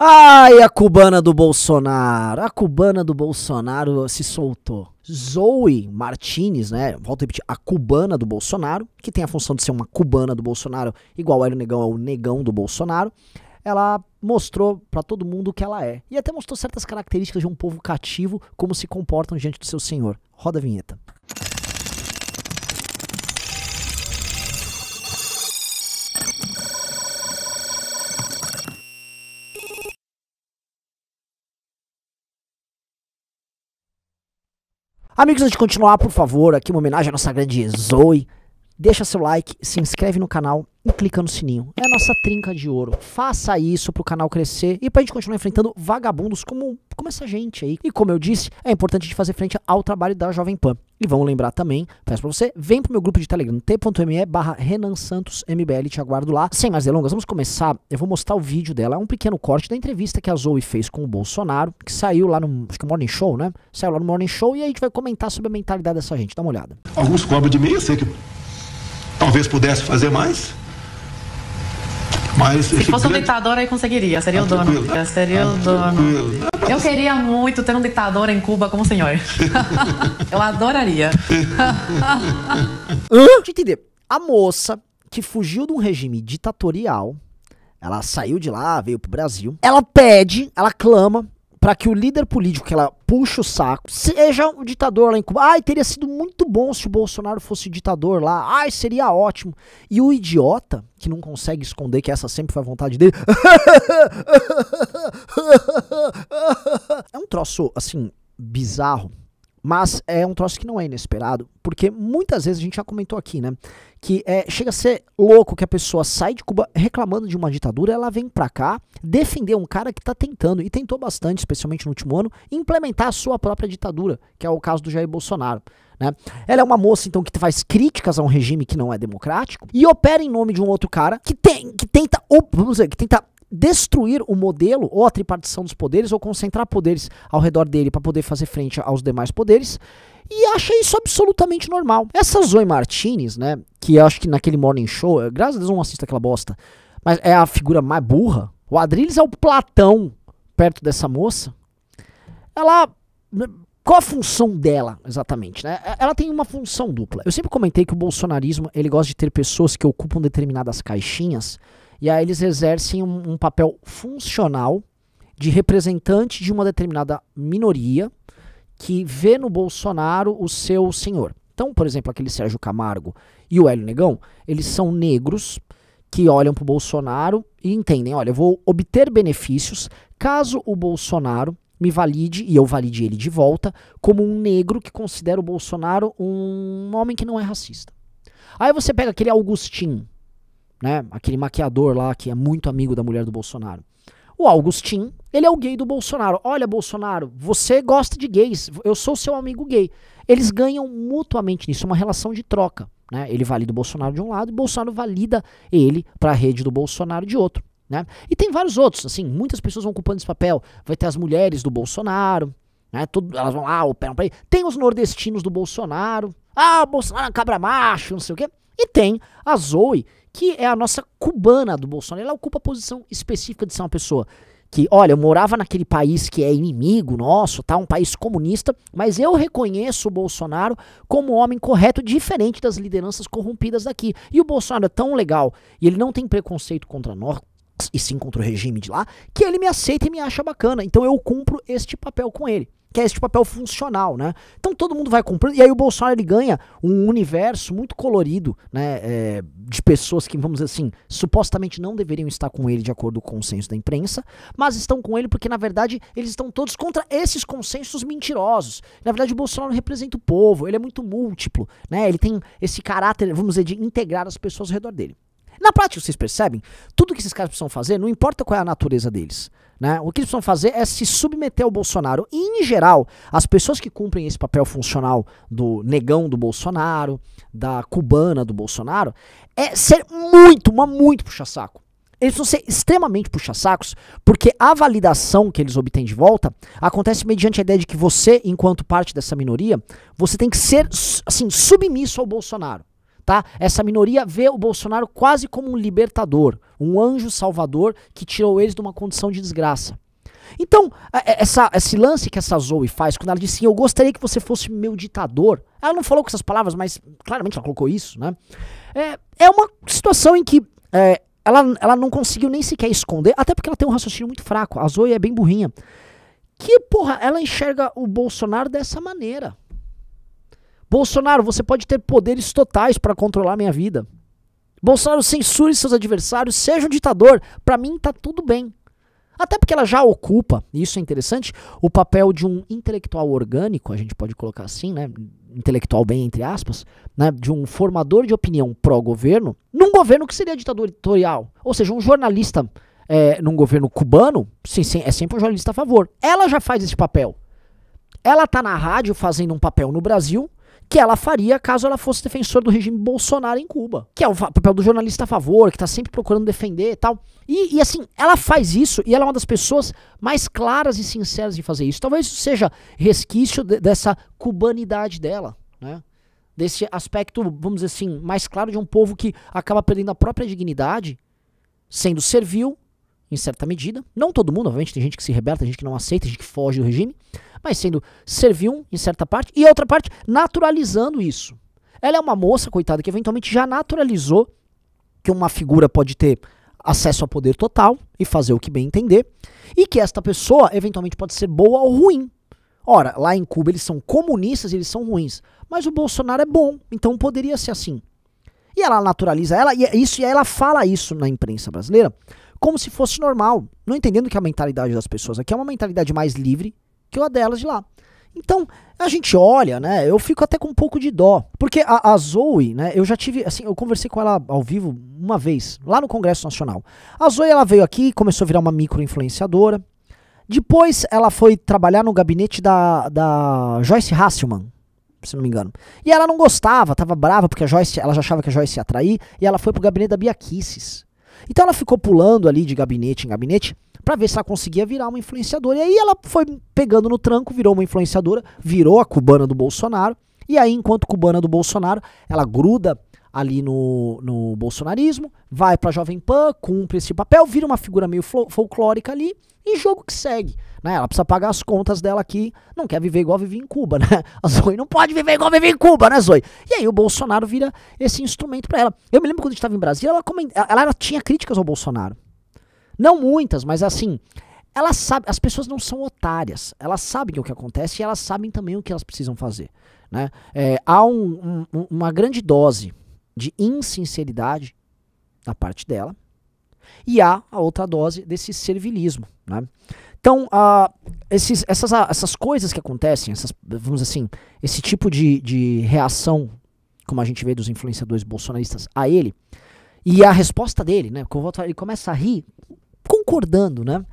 Ai, a cubana do Bolsonaro. A cubana do Bolsonaro se soltou. Zoe Martinez, né? Volto a repetir, a cubana do Bolsonaro, que tem a função de ser uma cubana do Bolsonaro, igual o negão, é o negão do Bolsonaro. Ela mostrou para todo mundo o que ela é. E até mostrou certas características de um povo cativo, como se comportam diante do seu senhor. Roda a vinheta. Amigos, antes de continuar, por favor, aqui uma homenagem à nossa grande Zoe, deixa seu like, se inscreve no canal e clica no sininho. É a nossa trinca de ouro. Faça isso pro canal crescer e pra gente continuar enfrentando vagabundos como, como essa gente aí. E como eu disse, é importante a gente fazer frente ao trabalho da Jovem Pan. E vamos lembrar também, peço pra você, vem pro meu grupo de Telegram, t.me barra Renan Santos MBL, te aguardo lá. Sem mais delongas, vamos começar. Eu vou mostrar o vídeo dela, é um pequeno corte da entrevista que a Zoe fez com o Bolsonaro, que saiu lá no, acho que é Morning Show, né? Saiu lá no Morning Show e aí a gente vai comentar sobre a mentalidade dessa gente. Dá uma olhada. Alguns cobram de mim, eu sei que Talvez pudesse fazer mais. Mas Se fosse grande... um ditador, aí conseguiria. Seria o tá dono. Tá? Seria tá o dono. Né? Eu assim- queria muito ter um ditador em Cuba como o senhor. Eu adoraria. Deixa entender. A moça que fugiu de um regime ditatorial, ela saiu de lá, veio pro Brasil. Ela pede, ela clama para que o líder político que ela puxa o saco seja um ditador lá em Cuba. Ai, teria sido muito bom se o Bolsonaro fosse ditador lá. Ai, seria ótimo. E o idiota que não consegue esconder que essa sempre foi a vontade dele. é um troço assim bizarro mas é um troço que não é inesperado, porque muitas vezes a gente já comentou aqui, né? Que é, chega a ser louco que a pessoa sai de Cuba reclamando de uma ditadura, ela vem pra cá defender um cara que tá tentando, e tentou bastante, especialmente no último ano, implementar a sua própria ditadura, que é o caso do Jair Bolsonaro. Né? Ela é uma moça, então, que faz críticas a um regime que não é democrático e opera em nome de um outro cara que, tem, que tenta, vamos dizer, que tenta destruir o modelo ou a tripartição dos poderes ou concentrar poderes ao redor dele para poder fazer frente aos demais poderes. E acha isso absolutamente normal. Essa Zoe Martinez, né, que eu acho que naquele morning show, eu, eh, graças a Deus não assisto aquela bosta, mas é a figura mais burra. O Adrilles é o Platão perto dessa moça. Ela né, qual a função dela, exatamente? Né? É, ela tem uma função dupla. Eu sempre comentei que o bolsonarismo ele gosta de ter pessoas que ocupam determinadas caixinhas e aí eles exercem um, um papel funcional de representante de uma determinada minoria que vê no Bolsonaro o seu senhor. Então, por exemplo, aquele Sérgio Camargo e o Hélio Negão, eles são negros que olham para o Bolsonaro e entendem: olha, eu vou obter benefícios caso o Bolsonaro me valide e eu valide ele de volta como um negro que considera o Bolsonaro um homem que não é racista. Aí você pega aquele Augustinho né? Aquele maquiador lá que é muito amigo da mulher do Bolsonaro. O Augustin, ele é o gay do Bolsonaro. Olha, Bolsonaro, você gosta de gays, eu sou seu amigo gay. Eles ganham mutuamente nisso, é uma relação de troca. Né? Ele valida o Bolsonaro de um lado e Bolsonaro valida ele para a rede do Bolsonaro de outro. Né? E tem vários outros, assim, muitas pessoas vão ocupando esse papel. Vai ter as mulheres do Bolsonaro, né? Tudo, elas vão lá, operam para ele. Tem os nordestinos do Bolsonaro. Ah, o Bolsonaro é um cabra macho, não sei o quê. E tem a Zoe, que é a nossa cubana do Bolsonaro. Ela ocupa a posição específica de ser uma pessoa que, olha, eu morava naquele país que é inimigo nosso, tá? Um país comunista, mas eu reconheço o Bolsonaro como um homem correto, diferente das lideranças corrompidas daqui. E o Bolsonaro é tão legal e ele não tem preconceito contra nós. E sim contra o regime de lá, que ele me aceita e me acha bacana. Então eu cumpro este papel com ele que é este papel funcional, né? Então todo mundo vai comprando e aí o Bolsonaro ele ganha um universo muito colorido, né, é, de pessoas que vamos dizer assim supostamente não deveriam estar com ele de acordo com o consenso da imprensa, mas estão com ele porque na verdade eles estão todos contra esses consensos mentirosos. Na verdade o Bolsonaro representa o povo, ele é muito múltiplo, né? Ele tem esse caráter, vamos dizer, de integrar as pessoas ao redor dele. Na prática, vocês percebem? Tudo que esses caras precisam fazer, não importa qual é a natureza deles. Né? O que eles precisam fazer é se submeter ao Bolsonaro. E, em geral, as pessoas que cumprem esse papel funcional do negão do Bolsonaro, da cubana do Bolsonaro, é ser muito, mas muito puxa-saco. Eles vão ser extremamente puxa-sacos, porque a validação que eles obtêm de volta acontece mediante a ideia de que você, enquanto parte dessa minoria, você tem que ser assim submisso ao Bolsonaro tá? Essa minoria vê o Bolsonaro quase como um libertador, um anjo salvador que tirou eles de uma condição de desgraça. Então, é, é, essa, esse lance que essa Zoe faz, quando ela disse assim, eu gostaria que você fosse meu ditador, ela não falou com essas palavras, mas claramente ela colocou isso, né? É, é uma situação em que é, ela, ela não conseguiu nem sequer esconder, até porque ela tem um raciocínio muito fraco. A Zoe é bem burrinha. Que, porra, ela enxerga o Bolsonaro dessa maneira. Bolsonaro, você pode ter poderes totais para controlar minha vida. Bolsonaro, censure seus adversários, seja um ditador. Para mim tá tudo bem. Até porque ela já ocupa, e isso é interessante, o papel de um intelectual orgânico, a gente pode colocar assim, né? Intelectual bem entre aspas, né? De um formador de opinião pró-governo, num governo que seria ditatorial. Ou seja, um jornalista é, num governo cubano, sim, sim, é sempre um jornalista a favor. Ela já faz esse papel. Ela tá na rádio fazendo um papel no Brasil que ela faria caso ela fosse defensora do regime Bolsonaro em Cuba, que é o papel do jornalista a favor, que está sempre procurando defender e tal. E, e, assim, ela faz isso e ela é uma das pessoas mais claras e sinceras de fazer isso. Talvez isso seja resquício de, dessa cubanidade dela, né? Desse aspecto, vamos dizer assim, mais claro de um povo que acaba perdendo a própria dignidade, sendo servil, em certa medida. Não todo mundo, obviamente, tem gente que se rebela, tem gente que não aceita, tem gente que foge do regime mas sendo serviu em certa parte e a outra parte naturalizando isso. Ela é uma moça, coitada, que eventualmente já naturalizou que uma figura pode ter acesso a poder total e fazer o que bem entender, e que esta pessoa eventualmente pode ser boa ou ruim. Ora, lá em Cuba eles são comunistas, eles são ruins, mas o Bolsonaro é bom, então poderia ser assim. E ela naturaliza ela e é isso e ela fala isso na imprensa brasileira como se fosse normal, não entendendo que é a mentalidade das pessoas aqui é uma mentalidade mais livre, que o delas de lá. Então, a gente olha, né? Eu fico até com um pouco de dó. Porque a, a, Zoe, né? Eu já tive, assim, eu conversei com ela ao vivo uma vez, lá no Congresso Nacional. A Zoe, ela veio aqui, começou a virar uma micro-influenciadora. Depois, ela foi trabalhar no gabinete da, da Joyce Hasselman, se não me engano. E ela não gostava, tava brava, porque a Joyce, ela já achava que a Joyce ia trair. E ela foi pro gabinete da Bia Kisses. Então, ela ficou pulando ali de gabinete em gabinete para ver se ela conseguia virar uma influenciadora. E aí ela foi pegando no tranco, virou uma influenciadora, virou a cubana do Bolsonaro. E aí, enquanto cubana do Bolsonaro, ela gruda ali no, no bolsonarismo, vai pra Jovem Pan, cumpre esse papel, vira uma figura meio folclórica ali e jogo que segue. Né? Ela precisa pagar as contas dela aqui, não quer viver igual viver em Cuba, né? A Zoe não pode viver igual viver em Cuba, né, Zoe? E aí o Bolsonaro vira esse instrumento para ela. Eu me lembro quando a gente estava em Brasília, ela, ela, ela tinha críticas ao Bolsonaro. Não muitas, mas assim, elas sabem, as pessoas não são otárias, elas sabem o que acontece e elas sabem também o que elas precisam fazer. Né? É, há um, um, uma grande dose de insinceridade da parte dela e há a outra dose desse servilismo. Né? Então, uh, esses, essas, essas coisas que acontecem, essas, vamos assim, esse tipo de, de reação, como a gente vê dos influenciadores bolsonaristas a ele, e a resposta dele, né? Ele começa a rir concordando, né?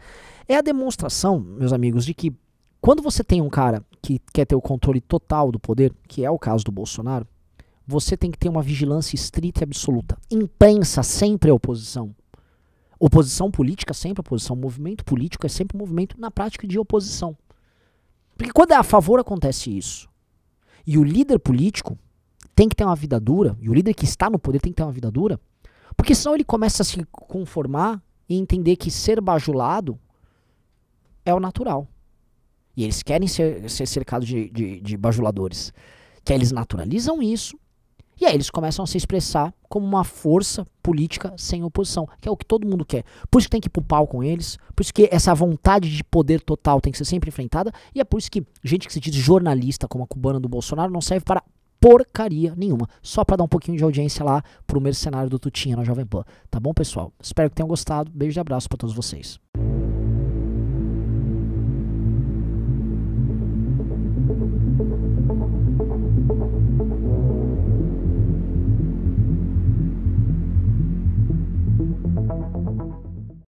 É a demonstração, meus amigos, de que quando você tem um cara que quer ter o controle total do poder, que é o caso do Bolsonaro, você tem que ter uma vigilância estrita e absoluta. Imprensa sempre é oposição. Oposição política é sempre é oposição. Movimento político é sempre um movimento, na prática, de oposição. Porque quando é a favor, acontece isso. E o líder político tem que ter uma vida dura, e o líder que está no poder tem que ter uma vida dura, porque senão ele começa a se conformar e entender que ser bajulado é o natural. E eles querem ser, ser cercados de, de, de bajuladores. Que eles naturalizam isso e aí eles começam a se expressar como uma força política sem oposição, que é o que todo mundo quer. Por isso que tem que ir pro pau com eles, por isso que essa vontade de poder total tem que ser sempre enfrentada, e é por isso que gente que se diz jornalista, como a cubana do Bolsonaro, não serve para porcaria nenhuma. Só para dar um pouquinho de audiência lá pro mercenário do Tutinha na Jovem Pan. Tá bom, pessoal? Espero que tenham gostado. Beijo e abraço para todos vocês.